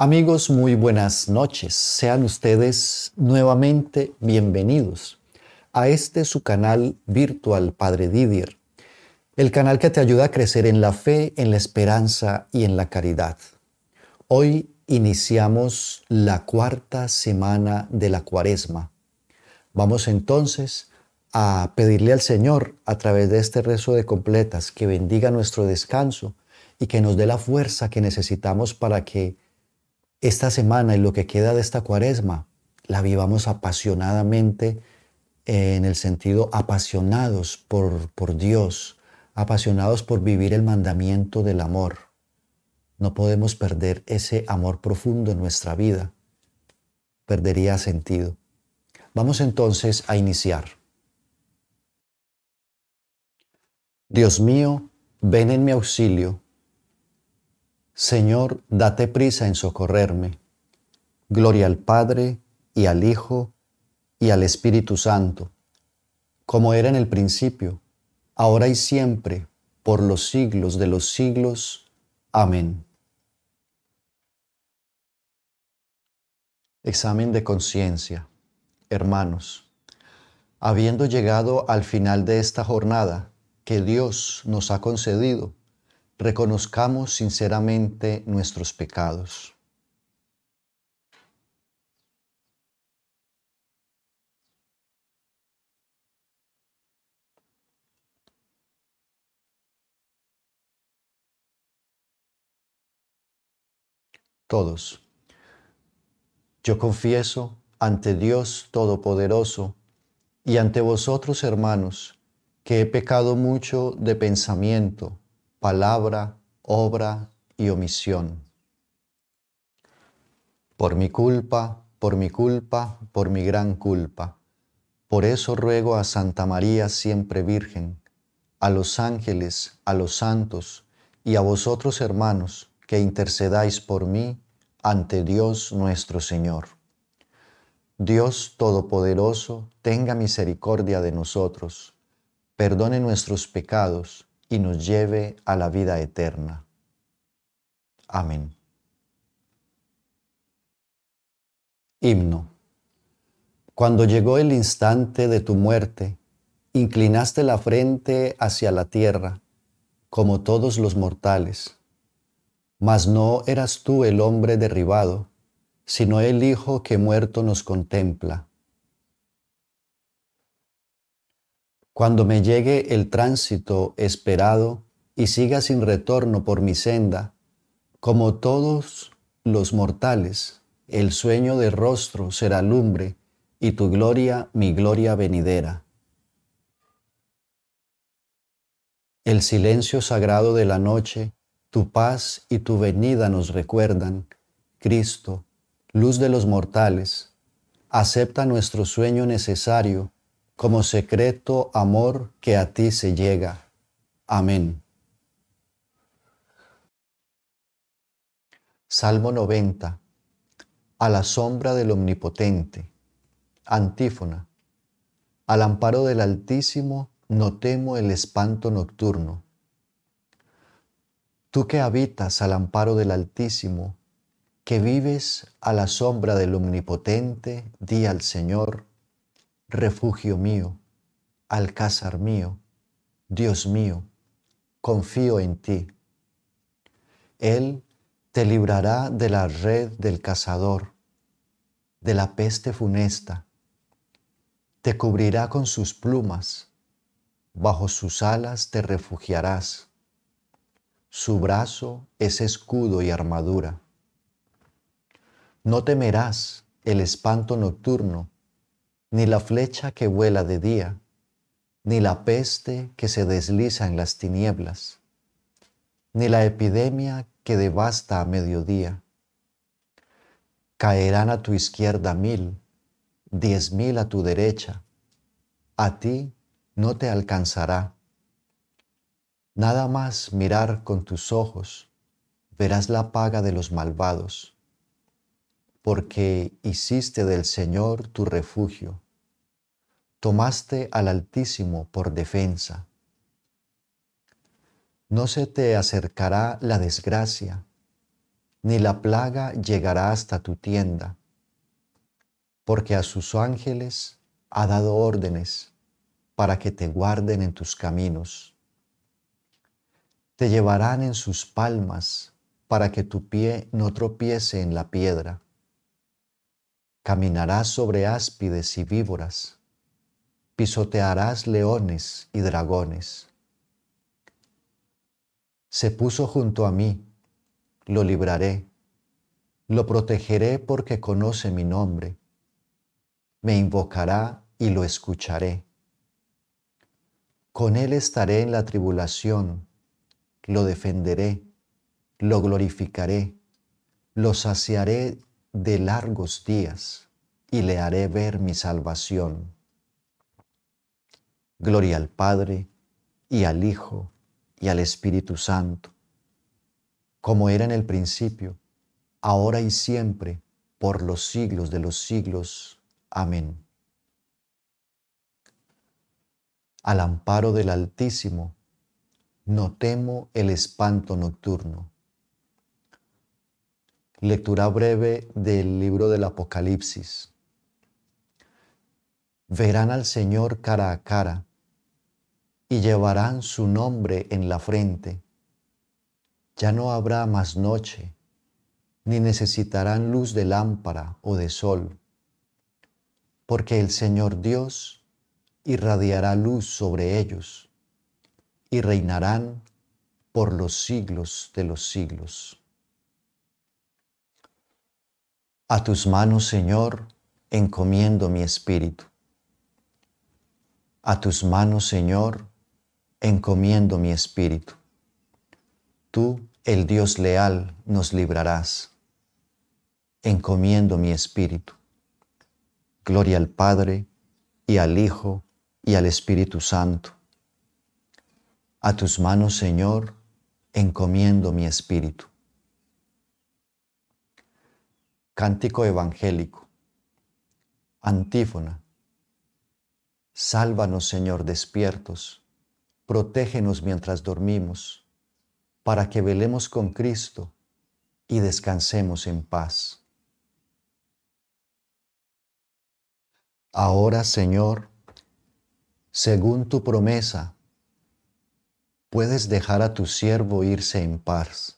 Amigos, muy buenas noches. Sean ustedes nuevamente bienvenidos a este su canal virtual Padre Didier, el canal que te ayuda a crecer en la fe, en la esperanza y en la caridad. Hoy iniciamos la cuarta semana de la cuaresma. Vamos entonces a pedirle al Señor a través de este rezo de completas que bendiga nuestro descanso y que nos dé la fuerza que necesitamos para que esta semana y lo que queda de esta cuaresma la vivamos apasionadamente en el sentido apasionados por, Dios, apasionados por vivir el mandamiento del amor. No podemos perder ese amor profundo en nuestra vida. Perdería sentido. Vamos entonces a iniciar. Dios mío, ven en mi auxilio Señor, date prisa en socorrerme. Gloria al Padre y al Hijo y al Espíritu Santo, como era en el principio, ahora y siempre, por los siglos de los siglos. Amén. Examen de conciencia. Hermanos, habiendo llegado al final de esta jornada que Dios nos ha concedido, reconozcamos sinceramente nuestros pecados. Todos. Yo confieso ante Dios Todopoderoso y ante vosotros, hermanos, que he pecado mucho de pensamiento, palabra, obra y omisión. Por mi culpa, por mi culpa, por mi gran culpa. Por eso ruego a Santa María siempre Virgen, a los ángeles, a los santos y a vosotros hermanos que intercedáis por mí ante Dios nuestro Señor. Dios Todopoderoso, tenga misericordia de nosotros, perdone nuestros pecados, y nos lleve a la vida eterna. Amén. Himno. Cuando llegó el instante de tu muerte, inclinaste la frente hacia la tierra, como todos los mortales. Mas no eras tú el hombre derribado, sino el Hijo que muerto nos contempla Cuando me llegue el tránsito esperado y siga sin retorno por mi senda, como todos los mortales, el sueño de rostro será lumbre y tu gloria mi gloria venidera. El silencio sagrado de la noche, tu paz y tu venida nos recuerdan, Cristo, luz de los mortales, acepta nuestro sueño necesario como secreto amor que a ti se llega. Amén. Salmo 90. A la sombra del Omnipotente. Antífona. Al amparo del Altísimo no temo el espanto nocturno. Tú que habitas al amparo del Altísimo, que vives a la sombra del Omnipotente, di al Señor, refugio mío, alcázar mío, Dios mío, confío en ti. Él te librará de la red del cazador, de la peste funesta, te cubrirá con sus plumas, bajo sus alas te refugiarás. Su brazo es escudo y armadura. No temerás el espanto nocturno, ni la flecha que vuela de día, ni la peste que se desliza en las tinieblas, ni la epidemia que devasta a mediodía. Caerán a tu izquierda mil, diez mil a tu derecha, a ti no te alcanzará. Nada más mirar con tus ojos, verás la paga de los malvados porque hiciste del Señor tu refugio. Tomaste al Altísimo por defensa. No se te acercará la desgracia, ni la plaga llegará hasta tu tienda, porque a sus ángeles ha dado órdenes para que te guarden en tus caminos. Te llevarán en sus palmas para que tu pie no tropiece en la piedra Caminarás sobre áspides y víboras, pisotearás leones y dragones. Se puso junto a mí, lo libraré, lo protegeré porque conoce mi nombre. Me invocará y lo escucharé. Con él estaré en la tribulación, lo defenderé, lo glorificaré, lo saciaré de largos días y le haré ver mi salvación. Gloria al Padre y al Hijo y al Espíritu Santo, como era en el principio, ahora y siempre, por los siglos de los siglos. Amén. Al amparo del Altísimo, no temo el espanto nocturno Lectura breve del libro del Apocalipsis. Verán al Señor cara a cara y llevarán su nombre en la frente. Ya no habrá más noche, ni necesitarán luz de lámpara o de sol, porque el Señor Dios irradiará luz sobre ellos y reinarán por los siglos de los siglos. A tus manos, Señor, encomiendo mi espíritu. A tus manos, Señor, encomiendo mi espíritu. Tú, el Dios leal, nos librarás. Encomiendo mi espíritu. Gloria al Padre, y al Hijo, y al Espíritu Santo. A tus manos, Señor, encomiendo mi espíritu. Cántico evangélico. Antífona. Sálvanos, Señor, despiertos. Protégenos mientras dormimos, para que velemos con Cristo y descansemos en paz. Ahora, Señor, según tu promesa, puedes dejar a tu siervo irse en paz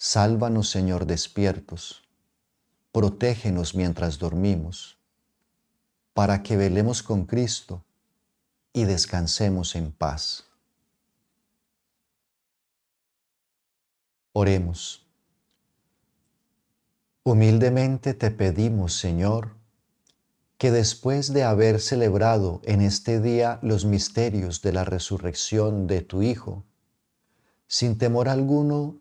Sálvanos, Señor, despiertos. Protégenos mientras dormimos, para que velemos con Cristo y descansemos en paz. Oremos. Humildemente te pedimos, Señor, que después de haber celebrado en este día los misterios de la resurrección de tu Hijo, sin temor alguno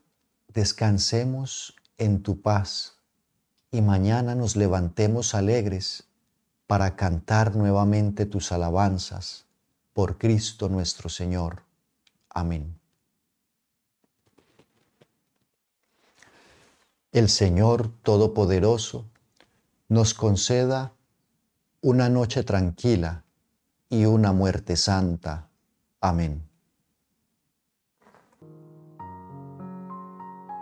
descansemos en tu paz y mañana nos levantemos alegres para cantar nuevamente tus alabanzas por Cristo nuestro Señor. Amén. El Señor Todopoderoso nos conceda una noche tranquila y una muerte santa. Amén.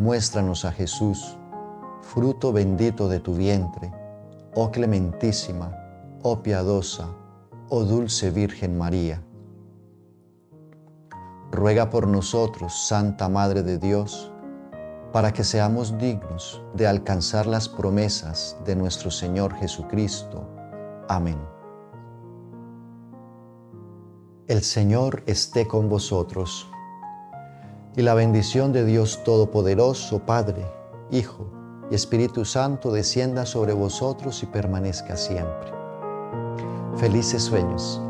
Muéstranos a Jesús, fruto bendito de tu vientre, oh clementísima, oh piadosa, oh dulce Virgen María. Ruega por nosotros, Santa Madre de Dios, para que seamos dignos de alcanzar las promesas de nuestro Señor Jesucristo. Amén. El Señor esté con vosotros y la bendición de Dios Todopoderoso, Padre, Hijo y Espíritu Santo descienda sobre vosotros y permanezca siempre. Felices sueños.